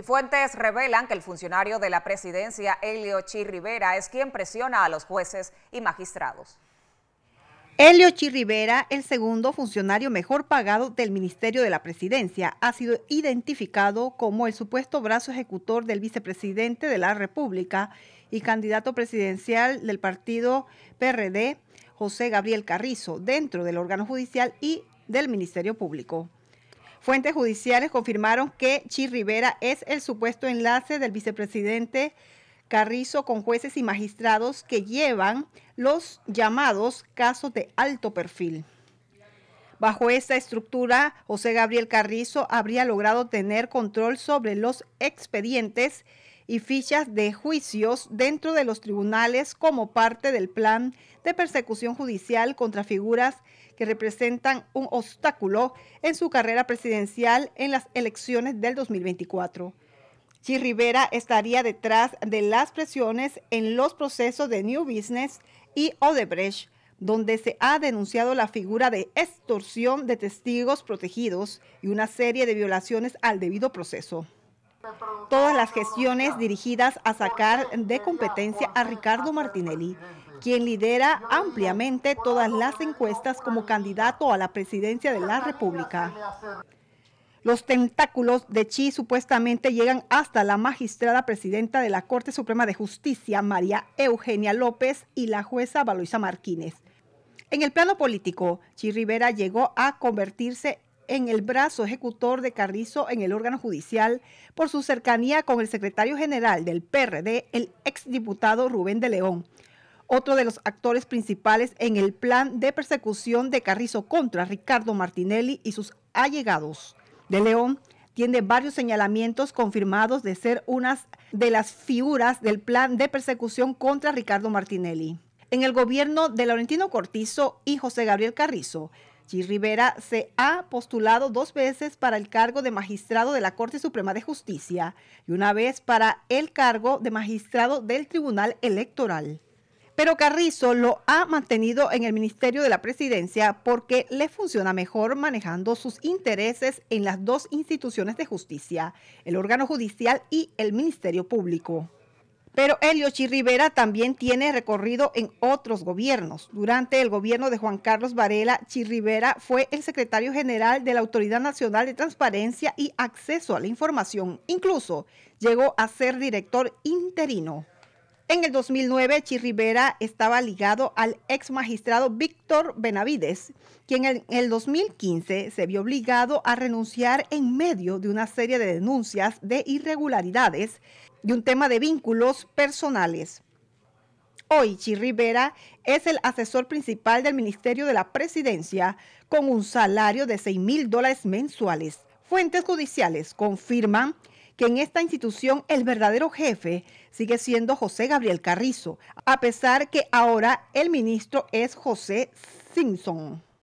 Y fuentes revelan que el funcionario de la presidencia, Elio Chi Rivera, es quien presiona a los jueces y magistrados. Elio Chi Rivera, el segundo funcionario mejor pagado del Ministerio de la Presidencia, ha sido identificado como el supuesto brazo ejecutor del vicepresidente de la República y candidato presidencial del partido PRD, José Gabriel Carrizo, dentro del órgano judicial y del Ministerio Público. Fuentes judiciales confirmaron que Chi Rivera es el supuesto enlace del vicepresidente Carrizo con jueces y magistrados que llevan los llamados casos de alto perfil. Bajo esta estructura, José Gabriel Carrizo habría logrado tener control sobre los expedientes y fichas de juicios dentro de los tribunales como parte del plan de persecución judicial contra figuras que representan un obstáculo en su carrera presidencial en las elecciones del 2024. Chi Rivera estaría detrás de las presiones en los procesos de New Business y Odebrecht, donde se ha denunciado la figura de extorsión de testigos protegidos y una serie de violaciones al debido proceso todas las gestiones dirigidas a sacar de competencia a Ricardo Martinelli, quien lidera ampliamente todas las encuestas como candidato a la presidencia de la República. Los tentáculos de Chi supuestamente llegan hasta la magistrada presidenta de la Corte Suprema de Justicia, María Eugenia López, y la jueza Valoisa Martínez. En el plano político, Chi Rivera llegó a convertirse en el brazo ejecutor de Carrizo en el órgano judicial por su cercanía con el secretario general del PRD, el exdiputado Rubén de León, otro de los actores principales en el plan de persecución de Carrizo contra Ricardo Martinelli y sus allegados. De León tiene varios señalamientos confirmados de ser una de las figuras del plan de persecución contra Ricardo Martinelli. En el gobierno de Laurentino Cortizo y José Gabriel Carrizo G. Rivera se ha postulado dos veces para el cargo de magistrado de la Corte Suprema de Justicia y una vez para el cargo de magistrado del Tribunal Electoral. Pero Carrizo lo ha mantenido en el Ministerio de la Presidencia porque le funciona mejor manejando sus intereses en las dos instituciones de justicia, el órgano judicial y el Ministerio Público. Pero Elio Chirribera también tiene recorrido en otros gobiernos. Durante el gobierno de Juan Carlos Varela, Chirribera fue el secretario general de la Autoridad Nacional de Transparencia y Acceso a la Información. Incluso llegó a ser director interino. En el 2009, Chirribera estaba ligado al ex magistrado Víctor Benavides, quien en el 2015 se vio obligado a renunciar en medio de una serie de denuncias de irregularidades y un tema de vínculos personales. Hoy, Chirribera es el asesor principal del Ministerio de la Presidencia con un salario de 6 mil dólares mensuales. Fuentes judiciales confirman que en esta institución el verdadero jefe sigue siendo José Gabriel Carrizo, a pesar que ahora el ministro es José Simpson.